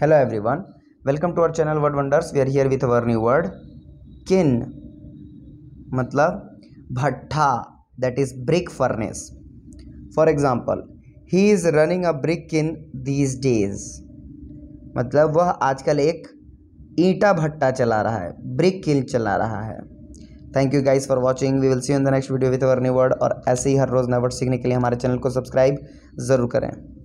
hello everyone welcome to our channel word wonders we are here with our new word kin मतलब भट्ठा that is brick furnace for example he is running a brick kiln these days मतलब वह आजकल एक ईटा भट्टा चला रहा है ब्रिक किल चला रहा है thank you guys for watching we will see in the next video with our new word और ऐसे ही हर रोज़ नए वर्ड सीखने के लिए हमारे चैनल को सब्सक्राइब ज़रूर करें